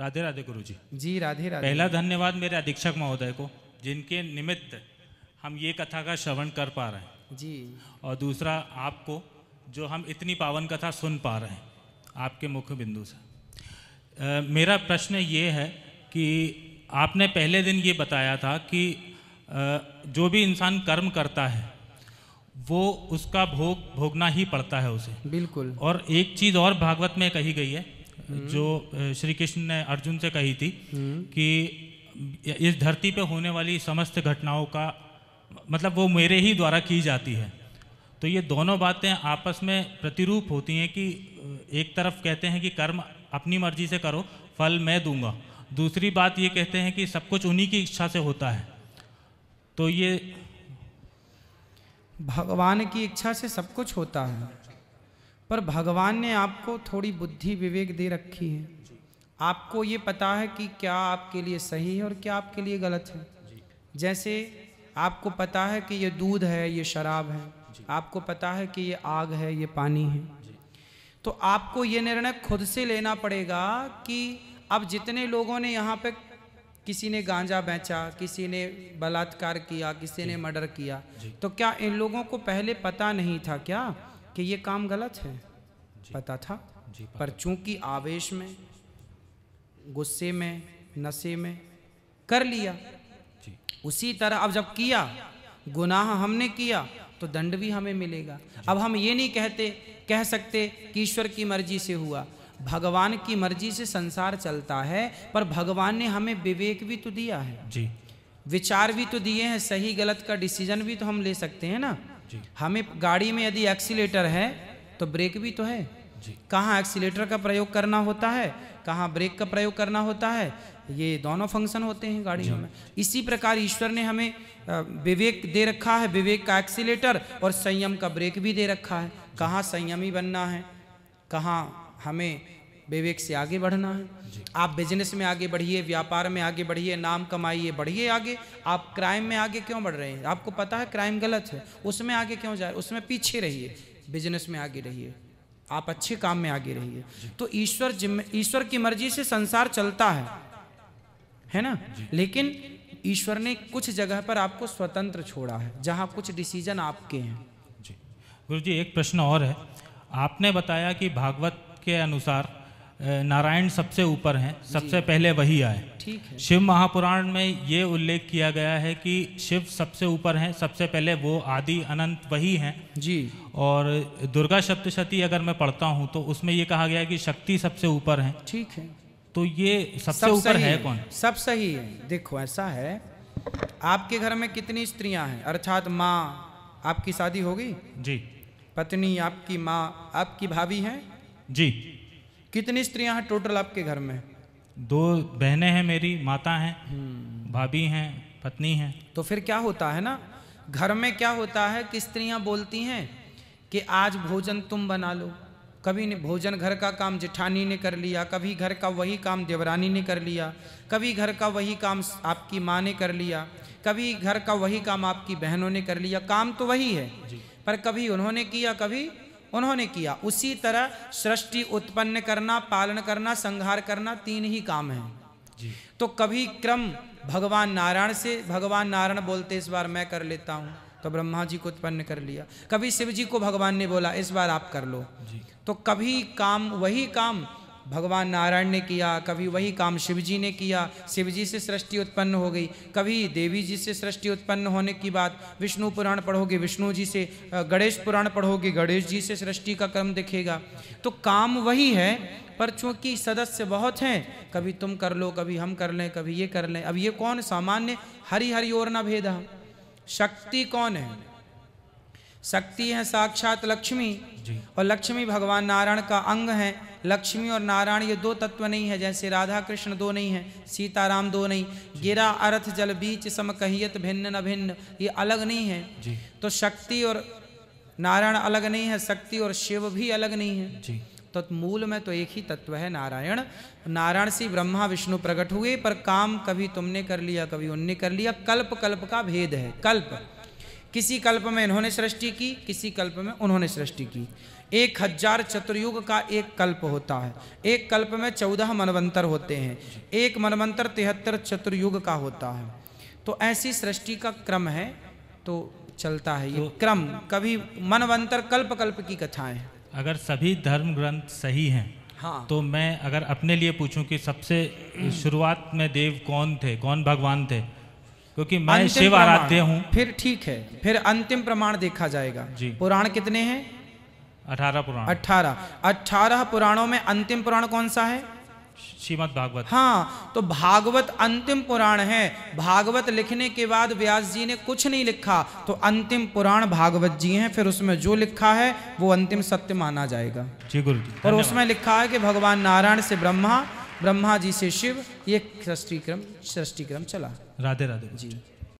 राधे राधे गुरु जी जी राधे राधे पहला धन्यवाद मेरे अधीक्षक महोदय को जिनके निमित्त हम ये कथा का श्रवण कर पा रहे हैं जी और दूसरा आपको जो हम इतनी पावन कथा सुन पा रहे हैं आपके मुख्य बिंदु से मेरा प्रश्न ये है कि आपने पहले दिन ये बताया था कि आ, जो भी इंसान कर्म करता है वो उसका भोग भोगना ही पड़ता है उसे बिल्कुल और एक चीज़ और भागवत में कही गई है हम्म। जो श्री कृष्ण ने अर्जुन से कही थी हम्म। कि इस धरती पे होने वाली समस्त घटनाओं का मतलब वो मेरे ही द्वारा की जाती है तो ये दोनों बातें आपस में प्रतिरूप होती हैं कि एक तरफ कहते हैं कि कर्म अपनी मर्जी से करो फल मैं दूंगा दूसरी बात ये कहते हैं कि सब कुछ उन्हीं की इच्छा से होता है तो ये भगवान की इच्छा से सब कुछ होता है पर भगवान ने आपको थोड़ी बुद्धि विवेक दे रखी है आपको ये पता है कि क्या आपके लिए सही है और क्या आपके लिए गलत है जैसे आपको पता है कि ये दूध है ये शराब है आपको पता है कि ये आग है ये पानी है तो आपको ये निर्णय खुद से लेना पड़ेगा कि अब जितने लोगों ने यहाँ पे किसी ने गांजा बेचा किसी ने बलात्कार किया किसी ने मर्डर किया तो क्या इन लोगों को पहले पता नहीं था क्या कि ये काम गलत है पता था पर चूंकि आवेश में गुस्से में नशे में कर लिया उसी तरह अब जब किया गुनाह हमने किया तो दंड भी हमें मिलेगा अब हम ये नहीं कहते कह सकते कि ईश्वर की मर्जी से हुआ भगवान की मर्जी से संसार चलता है पर भगवान ने हमें विवेक भी तो दिया है जी विचार भी तो दिए हैं सही गलत का डिसीजन भी तो हम ले सकते हैं ना हमें गाड़ी में यदि एक्सीटर है तो ब्रेक भी तो है कहाँ एक्सीटर का प्रयोग करना होता है कहाँ ब्रेक का प्रयोग करना होता है ये दोनों फंक्शन होते हैं गाड़ियों में इसी प्रकार ईश्वर ने हमें विवेक दे रखा है विवेक का एक्सीटर और संयम का ब्रेक भी दे रखा है कहाँ संयमी बनना है कहाँ हमें विवेक से आगे बढ़ना है आप बिजनेस में आगे बढ़िए व्यापार में आगे बढ़िए नाम कमाइए बढ़िए आगे आप क्राइम में आगे क्यों बढ़ रहे हैं आपको पता है क्राइम गलत है उसमें आगे क्यों जाए उसमें पीछे रहिए बिजनेस में आगे रहिए आप अच्छे काम में आगे रहिए तो ईश्वर ईश्वर की मर्जी से संसार चलता है है ना लेकिन ईश्वर ने कुछ जगह पर आपको स्वतंत्र छोड़ा है जहाँ कुछ डिसीजन आपके हैं जी गुरु जी एक प्रश्न और है आपने बताया कि भागवत के अनुसार नारायण सबसे ऊपर हैं सबसे पहले वही आए ठीक है शिव महापुराण में ये उल्लेख किया गया है कि शिव सबसे ऊपर हैं सबसे पहले वो आदि अनंत वही हैं जी और दुर्गा सप्तशती अगर मैं पढ़ता हूँ तो उसमें ये कहा गया है कि शक्ति सबसे ऊपर है ठीक है तो ये सबसे ऊपर है, है कौन सब सही है देखो ऐसा है आपके घर में कितनी स्त्रियाँ हैं अर्थात माँ आपकी शादी होगी जी पत्नी आपकी माँ आपकी भाभी हैं जी कितनी स्त्रियां हैं टोटल आपके घर में दो बहनें हैं मेरी माता हैं हम्म। भाभी हैं पत्नी हैं तो फिर क्या होता है ना घर में क्या होता है कि स्त्रियां बोलती हैं कि आज भोजन तुम बना लो कभी ने भोजन घर का काम जेठानी ने कर लिया कभी घर का वही काम देवरानी ने कर लिया कभी घर का वही काम आपकी माँ ने कर लिया कभी घर का वही काम आपकी बहनों ने कर लिया काम तो वही है पर कभी उन्होंने किया कभी उन्होंने किया उसी तरह सृष्टि उत्पन्न करना पालन करना संहार करना तीन ही काम है तो कभी क्रम भगवान नारायण से भगवान नारायण बोलते इस बार मैं कर लेता हूं तो ब्रह्मा जी को उत्पन्न कर लिया कभी शिव जी को भगवान ने बोला इस बार आप कर लो तो कभी काम वही काम भगवान नारायण ने किया कभी वही काम शिव जी ने किया शिव जी से सृष्टि उत्पन्न हो गई कभी देवी जी से सृष्टि उत्पन्न होने की बात विष्णु पुराण पढ़ोगे विष्णु जी से गणेश पुराण पढ़ोगे गणेश जी से सृष्टि का क्रम दिखेगा तो काम वही है पर चूंकि सदस्य बहुत हैं कभी तुम कर लो कभी हम कर लें कभी ये कर लें अब ये कौन सामान्य हरि हरि और ना भेदा शक्ति कौन है शक्ति है साक्षात लक्ष्मी और लक्ष्मी भगवान नारायण का अंग है लक्ष्मी और नारायण ये दो तत्व नहीं है जैसे राधा कृष्ण दो नहीं है सीताराम दो नहीं गिरा अर्थ जल बीच सम कहियत भिन्न न भिन्न ये अलग नहीं है तो शक्ति और नारायण अलग नहीं है शक्ति और शिव भी अलग नहीं है तो मूल में तो एक ही तत्व है नारायण नारायण से ब्रह्मा विष्णु प्रकट हुए पर काम कभी तुमने कर लिया कभी उनने कर लिया कल्प कल्प का भेद है कल्प किसी कल्प में इन्होंने सृष्टि की किसी कल्प में उन्होंने सृष्टि की एक हजार चतुर्युग का एक कल्प होता है एक कल्प में चौदह मनवंतर होते हैं एक मनवंतर तिहत्तर चतुर्युग का होता है तो ऐसी सृष्टि का क्रम है तो चलता है ये तो, क्रम कभी मनवंतर कल्प कल्प की कथाएं अगर सभी धर्म ग्रंथ सही हैं हाँ तो मैं अगर अपने लिए पूछूं कि सबसे शुरुआत में देव कौन थे कौन भगवान थे क्योंकि मैं शिव आराध्य हूँ फिर ठीक है फिर अंतिम प्रमाण देखा जाएगा जी पुराण कितने हैं अठारह पुराण अठारह अठारह पुराणों में अंतिम पुराण कौन सा है श्रीमद भागवत हाँ तो भागवत अंतिम पुराण है भागवत लिखने के बाद व्यास जी ने कुछ नहीं लिखा तो अंतिम पुराण भागवत जी हैं फिर उसमें जो लिखा है वो अंतिम सत्य माना जाएगा जी गुरु जी और उसमें लिखा है कि भगवान नारायण से ब्रह्मा ब्रह्मा जी से शिव ये सृष्टिक्रम सृष्टिक्रम चला राधे राधे जी